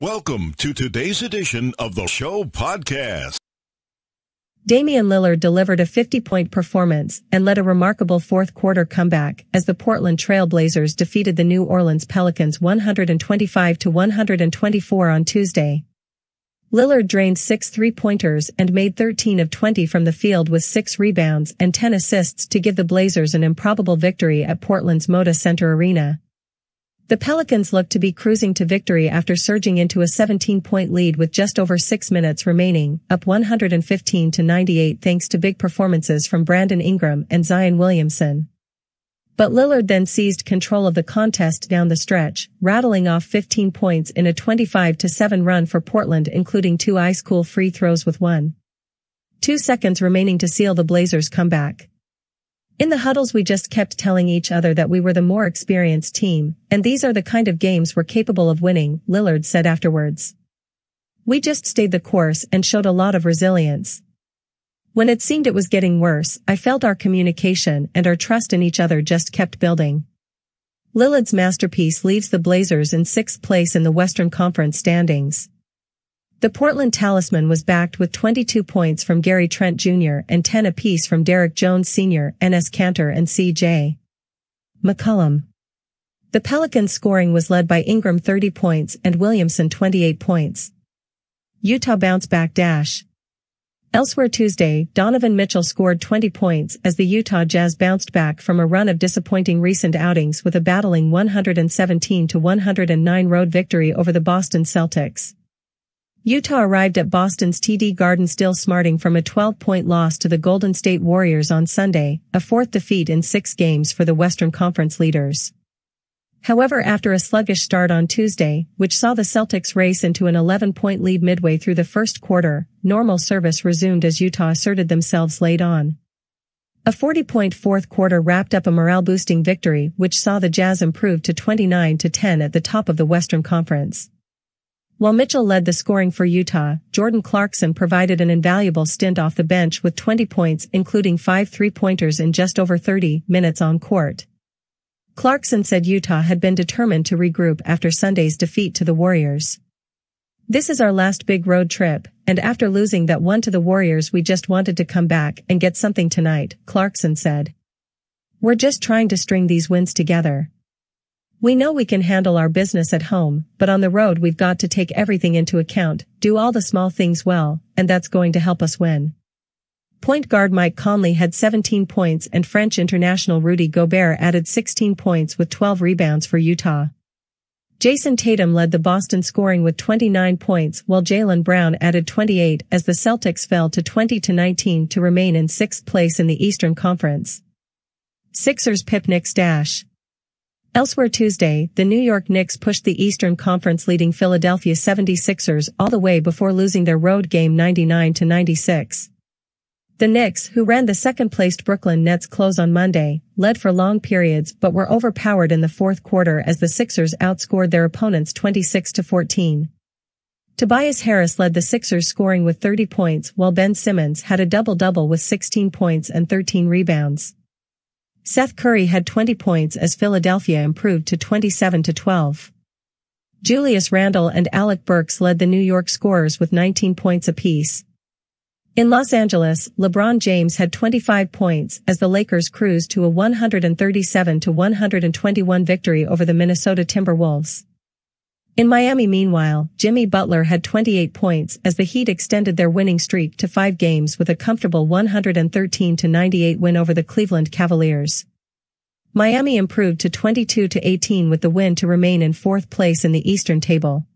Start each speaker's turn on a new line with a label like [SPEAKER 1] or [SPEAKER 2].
[SPEAKER 1] Welcome to today's edition of the show podcast. Damian Lillard delivered a 50-point performance and led a remarkable fourth-quarter comeback as the Portland Trail Blazers defeated the New Orleans Pelicans 125-124 on Tuesday. Lillard drained six three-pointers and made 13 of 20 from the field with six rebounds and 10 assists to give the Blazers an improbable victory at Portland's Moda Center Arena. The Pelicans looked to be cruising to victory after surging into a 17-point lead with just over 6 minutes remaining, up 115 to 98 thanks to big performances from Brandon Ingram and Zion Williamson. But Lillard then seized control of the contest down the stretch, rattling off 15 points in a 25-7 run for Portland including two ice-cool free throws with one. Two seconds remaining to seal the Blazers' comeback. In the huddles we just kept telling each other that we were the more experienced team, and these are the kind of games we're capable of winning, Lillard said afterwards. We just stayed the course and showed a lot of resilience. When it seemed it was getting worse, I felt our communication and our trust in each other just kept building. Lillard's masterpiece leaves the Blazers in sixth place in the Western Conference standings. The Portland Talisman was backed with 22 points from Gary Trent Jr. and 10 apiece from Derek Jones Sr., N.S. Cantor and C.J. McCullum. The Pelicans scoring was led by Ingram 30 points and Williamson 28 points. Utah bounce back dash. Elsewhere Tuesday, Donovan Mitchell scored 20 points as the Utah Jazz bounced back from a run of disappointing recent outings with a battling 117-109 road victory over the Boston Celtics. Utah arrived at Boston's TD Garden still smarting from a 12-point loss to the Golden State Warriors on Sunday, a fourth defeat in six games for the Western Conference leaders. However after a sluggish start on Tuesday, which saw the Celtics race into an 11-point lead midway through the first quarter, normal service resumed as Utah asserted themselves late on. A 40-point fourth quarter wrapped up a morale-boosting victory which saw the Jazz improve to 29-10 at the top of the Western Conference. While Mitchell led the scoring for Utah, Jordan Clarkson provided an invaluable stint off the bench with 20 points including five three-pointers in just over 30 minutes on court. Clarkson said Utah had been determined to regroup after Sunday's defeat to the Warriors. This is our last big road trip, and after losing that one to the Warriors we just wanted to come back and get something tonight, Clarkson said. We're just trying to string these wins together. We know we can handle our business at home, but on the road we've got to take everything into account, do all the small things well, and that's going to help us win. Point guard Mike Conley had 17 points and French international Rudy Gobert added 16 points with 12 rebounds for Utah. Jason Tatum led the Boston scoring with 29 points while Jalen Brown added 28 as the Celtics fell to 20-19 to remain in sixth place in the Eastern Conference. Sixers Pipnick's dash. Elsewhere Tuesday, the New York Knicks pushed the Eastern Conference leading Philadelphia 76ers all the way before losing their road game 99-96. The Knicks, who ran the second-placed Brooklyn Nets close on Monday, led for long periods but were overpowered in the fourth quarter as the Sixers outscored their opponents 26-14. Tobias Harris led the Sixers scoring with 30 points while Ben Simmons had a double-double with 16 points and 13 rebounds. Seth Curry had 20 points as Philadelphia improved to 27 to 12. Julius Randle and Alec Burks led the New York scorers with 19 points apiece. In Los Angeles, LeBron James had 25 points as the Lakers cruised to a 137 to 121 victory over the Minnesota Timberwolves. In Miami meanwhile, Jimmy Butler had 28 points as the Heat extended their winning streak to five games with a comfortable 113-98 win over the Cleveland Cavaliers. Miami improved to 22-18 with the win to remain in fourth place in the Eastern table.